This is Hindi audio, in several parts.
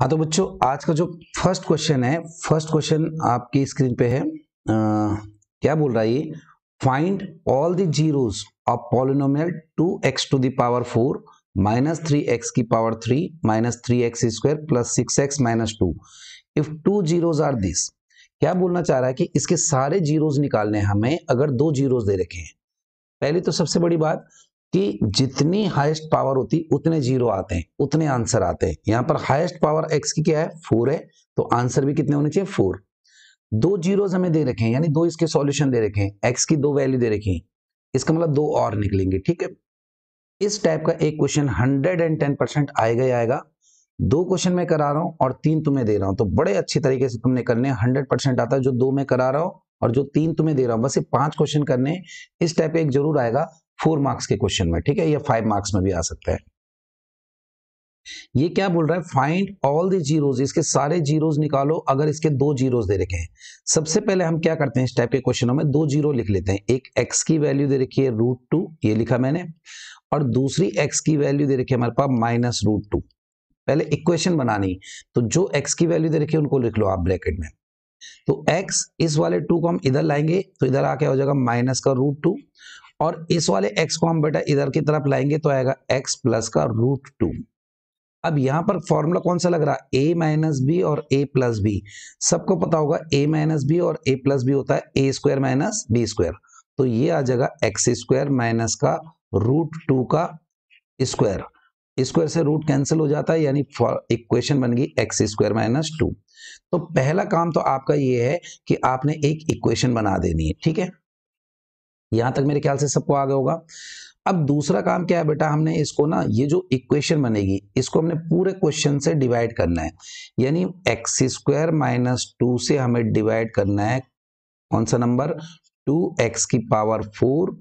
हाँ तो बच्चों आज का जो फर्स्ट क्वेश्चन है फर्स्ट क्वेश्चन आपकी स्क्रीन पे है आ, क्या बोल रहा है ये find all the zeros of two x to the power four minus three x की power three minus three x square plus six x minus two if two zeros are this क्या बोलना चाह रहा है कि इसके सारे जीरोज निकालने हमें अगर दो जीरोज दे रखे हैं पहली तो सबसे बड़ी बात कि जितनी हाईएस्ट पावर होती उतने जीरो आते हैं उतने आंसर आते हैं यहां पर हाईएस्ट पावर एक्स की क्या है फोर है तो आंसर भी कितने होने चाहिए फोर दो जीरो हमें दे रखे हैं यानी दो इसके सॉल्यूशन दे रखे हैं एक्स की दो वैल्यू दे रखी है इसका मतलब दो और निकलेंगे ठीक है इस टाइप का एक question hundred and ten percent आएगा ही आएगा दो क्वेश्चन मैं करा रहा हूं और तीन तुम्हें दे रहा हूँ तो बड़े अच्छे तरीके से तुमने करने हंड्रेड परसेंट आता है जो दो मैं करा रहा हूं और जो तीन तुम्हें दे रहा हूं बस ये पांच क्वेश्चन करने इस टाइप का एक जरूर आएगा फोर मार्क्स के क्वेश्चन में ठीक है या फाइव मार्क्स में भी आ सकता है ये क्या बोल रहा है फाइंड ऑल द जीरोज इसके सारे जीरोज निकालो अगर इसके दो जीरोज दे रखे हैं सबसे पहले हम क्या करते हैं इस टाइप के क्वेश्चनों में दो जीरो लिख लेते हैं एक एक्स की वैल्यू दे रखी है रूट टू ये लिखा मैंने और दूसरी एक्स की वैल्यू दे रखी है हमारे पास माइनस रूट टू पहले इक्वेशन बनानी तो जो एक्स की वैल्यू दे रखी है उनको लिख लो आप ब्रैकेट में तो एक्स इस वाले टू को हम इधर लाएंगे तो इधर आके हो जाएगा माइनस का रूट टू और इस वाले एक्स को हम बेटा इधर की तरफ लाएंगे तो आएगा एक्स प्लस का रूट टू अब यहां पर फॉर्मूला कौन सा लग रहा है ए माइनस बी और ए प्लस बी सबको पता होगा ए माइनस बी और ए प्लस बी होता है A square minus B square तो ये आ जाएगा एक्स स्क्वायर माइनस का रूट टू का स्क्वायर स्क्वायर से रूट कैंसिल हो जाता है यानी इक्वेशन बन गई एक्स स्क्वायर माइनस टू तो पहला काम तो आपका ये है कि आपने एक इक्वेशन बना देनी है ठीक है यहां तक मेरे ख्याल से सबको आगे होगा अब दूसरा काम क्या है बेटा हमने इसको ना ये जो इक्वेशन बनेगी इसको हमने पूरे क्वेश्चन से डिवाइड करना है यानी एक्स स्क्वायर माइनस टू से हमें डिवाइड करना है कौन सा नंबर टू एक्स की power four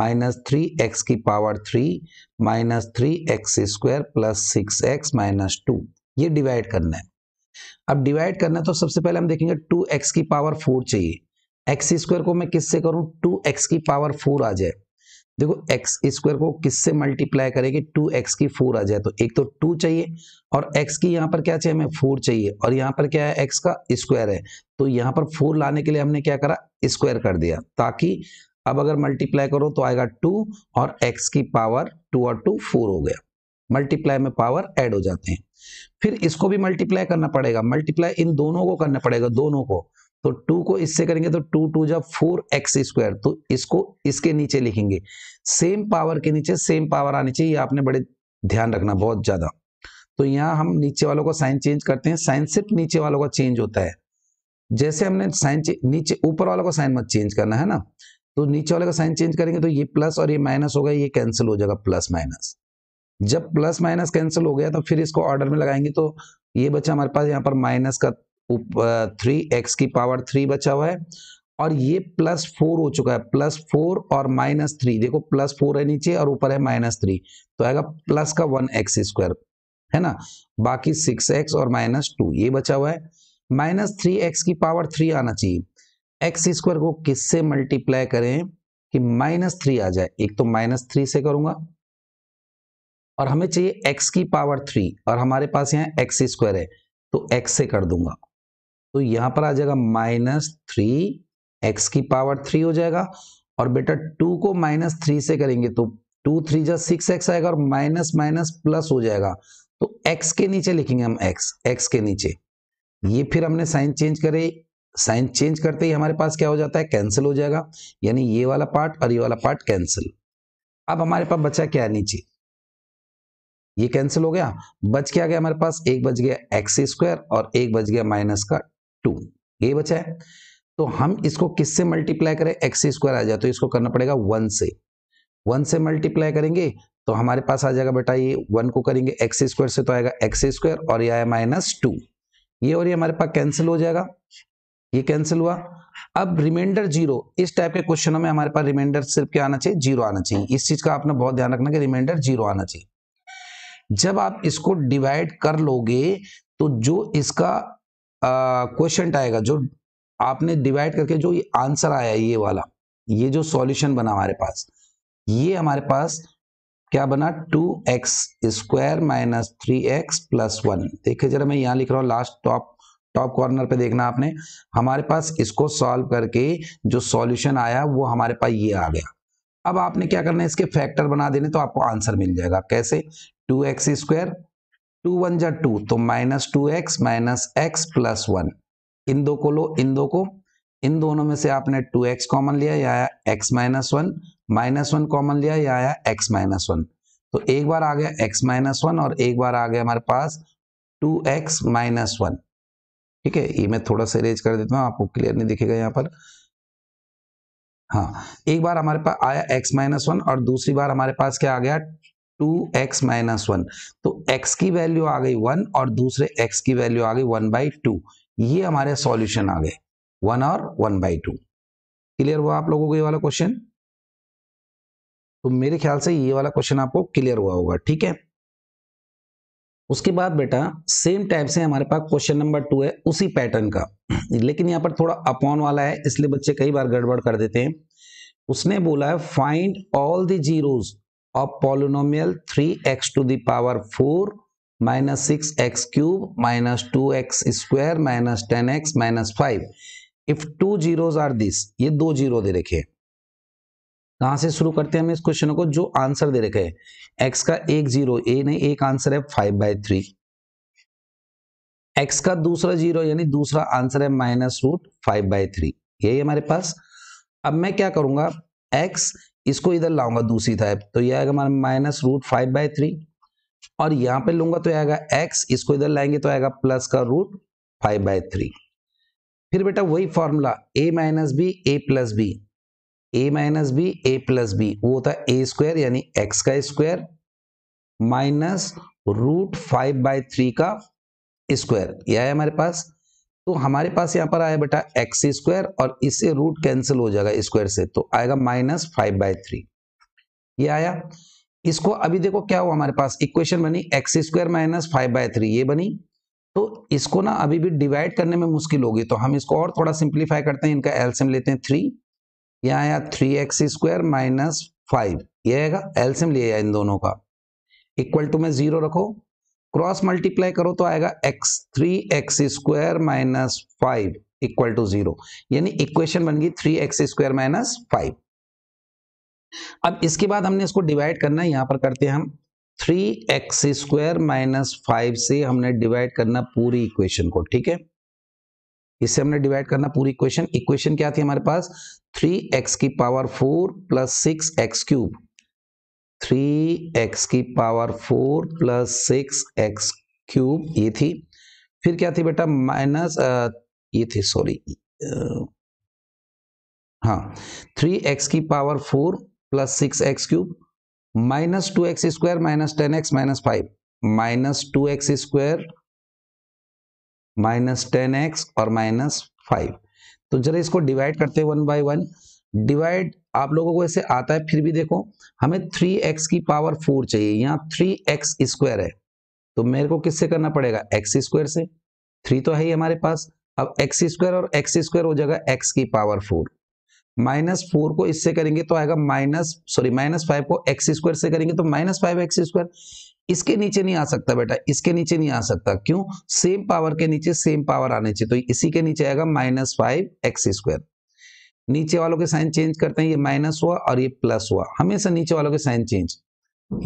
minus three x की power three minus three x square plus six x minus two ये डिवाइड करना है अब डिवाइड करना है तो सबसे पहले हम देखेंगे टू एक्स की पावर फोर चाहिए एक्स स्क्वायर को मैं किससे करूं टू एक्स की पावर फोर आ जाए देखो एक्स स्क्वायर को किससे मल्टीप्लाई करेंगे टू एक्स की फोर आ जाए तो एक तो टू चाहिए और एक्स की यहाँ पर क्या चाहिए हमें फोर चाहिए और यहाँ पर क्या है एक्स का स्क्वायर है तो यहाँ पर फोर लाने के लिए हमने क्या करा स्क्वायर कर दिया ताकि अब अगर मल्टीप्लाई करो तो आएगा टू और एक्स की पावर टू और टू फोर हो गया मल्टीप्लाई में पावर ऐड हो जाते हैं फिर इसको भी मल्टीप्लाई करना पड़ेगा मल्टीप्लाई इन दोनों को करना पड़ेगा दोनों को तो टू को इससे करेंगे तो टू टू जब फोर एक्स स्क्वायर तो इसको इसके नीचे लिखेंगे सेम पावर के नीचे सेम पावर आनी चाहिए आपने बड़े ध्यान रखना बहुत ज्यादा तो यहाँ हम नीचे वालों का साइन चेंज करते हैं साइन सिर्फ नीचे वालों का चेंज होता है जैसे हमने साइन नीचे ऊपर वालों का साइन मत चेंज करना है ना तो नीचे वाले का साइन चेंज करेंगे तो ये प्लस और ये माइनस होगा ये कैंसिल हो जाएगा प्लस माइनस जब प्लस माइनस कैंसिल हो गया तो फिर इसको ऑर्डर में लगाएंगे तो ये बच्चा हमारे पास यहाँ पर माइनस का थ्री एक्स की पावर थ्री बचा हुआ है और ये प्लस फोर हो चुका है प्लस फोर और माइनस थ्री देखो प्लस फोर है नीचे और ऊपर है माइनस थ्री तो आएगा प्लस का वन एक्स स्क्वायर है ना बाकी सिक्स एक्स और माइनस टू ये बचा हुआ है माइनस थ्री एक्स की पावर थ्री आना चाहिए एक्स स्क्वायर को किससे मल्टीप्लाई करें कि माइनस थ्री आ जाए एक तो माइनस थ्री से करूंगा और हमें चाहिए एक्स की पावर थ्री और हमारे पास यहाँ एक्स स्क्वायर है तो एक्स से कर दूंगा तो यहां पर आ जाएगा माइनस थ्री एक्स की पावर थ्री हो जाएगा और बेटा टू को माइनस थ्री से करेंगे तो टू थ्री जा सिक्स एक्स आएगा और माइनस माइनस प्लस हो जाएगा तो एक्स के नीचे लिखेंगे हम एक्स एक्स के नीचे ये फिर हमने साइन चेंज करे साइन चेंज करते ही हमारे पास क्या हो जाता है कैंसिल हो जाएगा यानी ये वाला पार्ट और ये वाला पार्ट कैंसिल अब हमारे पास बचा क्या है नीचे ये कैंसिल हो गया बच क्या गया हमारे पास एक बच गया एक्स स्क्वायर और एक बच गया माइनस का टू ये बचा है तो हम इसको किससे मल्टीप्लाई करें एक्स स्क्वायर आ जाए तो इसको करना पड़ेगा वन से वन से मल्टीप्लाई करेंगे तो हमारे पास आ जाएगा बेटा ये वन को करेंगे एक्स स्क्वायर से तो आएगा एक्स स्क्वायर और यह आया माइनस टू ये और ये हमारे पास कैंसिल हो जाएगा ये कैंसिल हुआ अब रिमाइंडर जीरो इस टाइप के क्वेश्चनों में हमारे पास रिमाइंडर सिर्फ क्या आना चाहिए जीरो आना चाहिए इस चीज का आपने बहुत ध्यान रखना कि रिमाइंडर जीरो आना चाहिए जब आप इसको डिवाइड कर लोगे तो जो इसका क्वेश्चन आएगा जो आपने डिवाइड करके जो ये आंसर आया ये वाला ये जो सॉल्यूशन बना हमारे पास ये हमारे पास क्या बना two x square minus three x plus one देखिए जरा मैं यहाँ लिख रहा हूँ लास्ट टॉप टॉप कॉर्नर पे देखना आपने हमारे पास इसको सॉल्व करके जो सॉल्यूशन आया वो हमारे पास ये आ गया अब आपने क्या करना है इसके फैक्टर बना देने तो आपको आंसर मिल जाएगा कैसे two x square two one जा टू तो minus two x minus x plus one इन दो को लो इन दो को इन दोनों में से आपने टू एक्स कॉमन लिया या आया x minus one minus one common लिया या आया एक्स माइनस वन तो एक बार आ गया एक्स माइनस वन और एक बार आ गया हमारे पास टू एक्स माइनस वन ठीक है ये मैं थोड़ा सा रेज कर देता हूँ आपको क्लियर नहीं दिखेगा यहाँ पर हाँ एक बार हमारे पास आया x माइनस वन और दूसरी बार हमारे पास क्या आ गया टू एक्स माइनस वन तो x की वैल्यू आ गई वन और दूसरे x की वैल्यू आ गई वन बाई टू ये हमारे सॉल्यूशन आ गए वन और वन बाई टू क्लियर हुआ आप लोगों को ये वाला क्वेश्चन तो मेरे ख्याल से ये वाला क्वेश्चन आपको क्लियर हुआ होगा ठीक है उसके बाद बेटा सेम टाइप से हमारे पास क्वेश्चन नंबर टू है उसी पैटर्न का लेकिन यहाँ पर थोड़ा अपॉन वाला है इसलिए बच्चे कई बार गड़बड़ कर देते हैं उसने बोला है find all the zeros of polynomial 3x four minus six x cube minus two x square minus ten x minus five if two zeros are this ये दो जीरो दे रखे कहां से शुरू करते हैं हम इस क्वेश्चन को जो आंसर दे रखे है x का एक जीरो ए नहीं एक आंसर है फाइव बाई थ्री एक्स का दूसरा जीरो यानी दूसरा आंसर है minus root five by three यही हमारे पास अब मैं क्या करूंगा एक्स इसको इधर लाऊंगा दूसरी तरफ तो यह आएगा हमारा minus root five by three और यहां पे लूंगा तो आएगा एक्स इसको इधर लाएंगे तो आएगा प्लस का रूट फाइव बाई थ्री फिर बेटा वही formula A minus B A plus B A minus B A plus B वो होता है ए स्क्वायर यानी एक्स का square minus root five by three का स्क्वायर यह है हमारे पास तो हमारे पास यहाँ पर आया बेटा एक्स स्क्वायर और इससे रूट कैंसिल हो जाएगा स्क्वायर से तो आएगा माइनस फाइव बाई थ्री ये आया इसको अभी देखो क्या हुआ हमारे पास इक्वेशन बनी x square minus five by three ये बनी तो इसको ना अभी भी डिवाइड करने में मुश्किल होगी तो हम इसको और थोड़ा सिंप्लीफाई करते हैं इनका एल्सियम लेते हैं थ्री यहाँ आया three x square minus five ये आएगा एल्सियम लिया इन दोनों का इक्वल टू में जीरो रखो क्रॉस मल्टीप्लाई करो तो आएगा x three x square minus five equal to zero यानी इक्वेशन बन गई three x square minus five अब इसके बाद हमने इसको डिवाइड करना है यहां पर करते हैं हम three x square minus five से हमने डिवाइड करना पूरी इक्वेशन को ठीक है इससे हमने डिवाइड करना पूरी इक्वेशन इक्वेशन क्या थी हमारे पास थ्री एक्स की power four plus six x cube three x की power four plus six x cube ये थी फिर क्या थी बेटा माइनस ये थी सॉरी हाँ थ्री एक्स की power four plus six x cube minus two x square minus ten x minus five minus two x square minus ten x और माइनस फाइव तो जरा इसको डिवाइड करते हैं वन बाय वन डिवाइड आप लोगों को ऐसे आता है फिर भी देखो हमें थ्री एक्स की पावर फोर चाहिए यहाँ थ्री एक्स स्क्वायर है तो मेरे को किससे करना पड़ेगा एक्स स्क्वायर से थ्री तो है ही हमारे पास अब एक्स स्क्वायर और एक्स स्क्वायर हो जाएगा एक्स की पावर फोर माइनस फोर को इससे करेंगे तो आएगा माइनस सॉरी माइनस फाइव को एक्स स्क्वायर से करेंगे तो माइनस फाइव एक्स स्क्वायर इसके नीचे नहीं आ सकता बेटा इसके नीचे नहीं आ सकता क्यों सेम पावर के नीचे सेम पावर आने चाहिए तो इसी के नीचे आएगा माइनस फाइव एक्स स्क्वायर नीचे वालों के साइन चेंज करते हैं ये माइनस हुआ और ये प्लस हुआ हमेशा नीचे वालों के साइन चेंज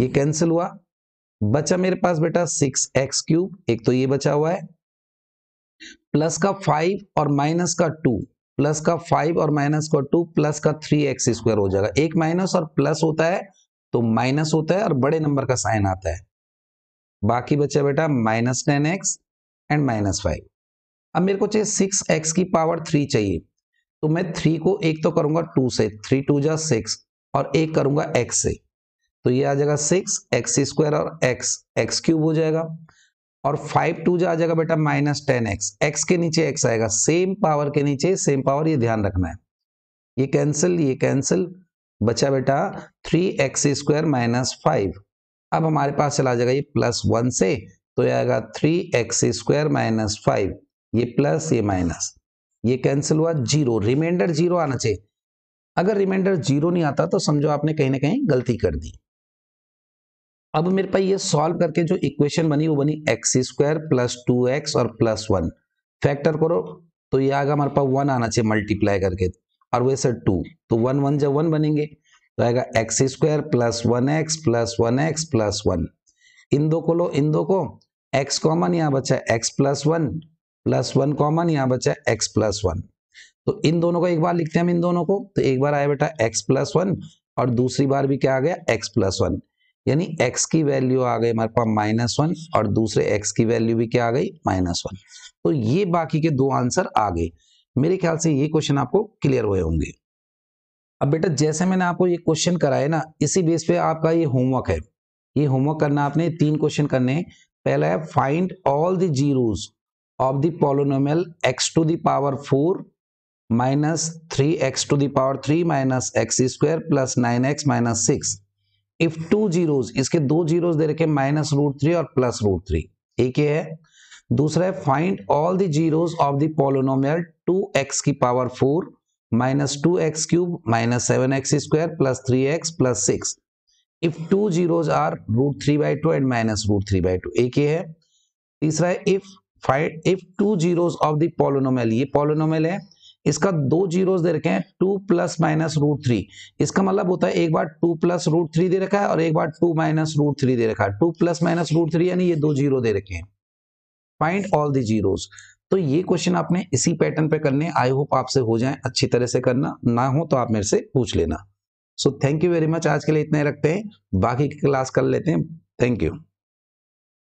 ये कैंसिल हुआ बचा मेरे पास बेटा सिक्स एक्स क्यूब एक तो ये बचा हुआ है प्लस का फाइव और माइनस का टू प्लस का फाइव और माइनस का टू प्लस का थ्री एक्स स्क्वायर हो जाएगा एक माइनस और प्लस होता है तो माइनस होता है और बड़े नंबर का साइन आता है बाकी बचा बेटा minus ten x and minus five अब मेरे को चाहिए सिक्स एक्स की पावर थ्री चाहिए तो मैं थ्री को एक तो करूंगा टू से थ्री टू जा सिक्स और एक करूंगा एक्स से तो ये आ जाएगा सिक्स एक्स स्क्वायर और एक्स एक्स क्यूब हो जाएगा और फाइव टू जा आ जाएगा बेटा माइनस टेन एक्स एक्स के नीचे एक्स आएगा सेम पावर के नीचे सेम पावर ये ध्यान रखना है ये कैंसिल ये कैंसिल बचा बेटा three x square minus five अब हमारे पास चला आ जाएगा ये प्लस वन से तो ये आएगा three x square minus five ये प्लस ये माइनस ये कैंसिल हुआ जीरो रिमाइंडर जीरो आना चाहिए अगर रिमाइंडर जीरो नहीं आता तो समझो आपने कहीं ना कहीं गलती कर दी अब मेरे पास ये सॉल्व करके जो इक्वेशन बनी वो बनी x square plus two x और प्लस वन फैक्टर करो तो ये आएगा हमारे पास वन आना चाहिए मल्टीप्लाई करके और वैसे टू तो वन वन जब वन बनेंगे तो आएगा x square plus one x plus one x plus one इन दो को लो इन दो को एक्स कॉमन यहाँ बचा x plus one plus one common यहाँ बचा एक्स प्लस वन तो इन दोनों को एक बार लिखते हैं हम इन दोनों को तो एक बार आया बेटा एक्स प्लस वन और दूसरी बार भी क्या आ गया एक्स प्लस वन यानी एक्स की वैल्यू आ गई हमारे पास माइनस वन और दूसरे एक्स की वैल्यू भी क्या आ गई माइनस वन तो ये बाकी के दो आंसर आ गए मेरे ख्याल से ये क्वेश्चन आपको क्लियर हुए होंगे अब बेटा जैसे मैंने आपको ये क्वेश्चन कराया ना इसी बेस पे आपका ये होमवर्क है ये होमवर्क करना आपने तीन क्वेश्चन करने हैं पहला है find all the zeros of the polynomial x to the power 4 minus 3x to the power 3 minus x square plus 9x minus 6 if two zeros इसके दो जीरोज दे रखे माइनस रूट थ्री और प्लस रूट थ्री एक है दूसरा है find all the zeros of the polynomial two x की power four minus two x cube minus seven x square plus three x plus six if two zeros are root three by two and minus root three by two एक है तीसरा है if five if two zeros of the polynomial ये पॉलिनोमियल है इसका दो जीरोस दे रखे हैं two plus minus root three इसका मतलब होता है एक बार टू प्लस रूट थ्री दे रखा है और एक बार टू माइनस रूट थ्री दे रखा है two plus minus root three यानी ये दो जीरो दे रखे हैं फाइंड ऑल द जीरोस तो ये क्वेश्चन आपने इसी पैटर्न पे करने आई होप आपसे हो जाए अच्छी तरह से करना ना हो तो आप मेरे से पूछ लेना so thank you very much आज के लिए इतने रखते हैं बाकी क्लास कर लेते हैं थैंक यू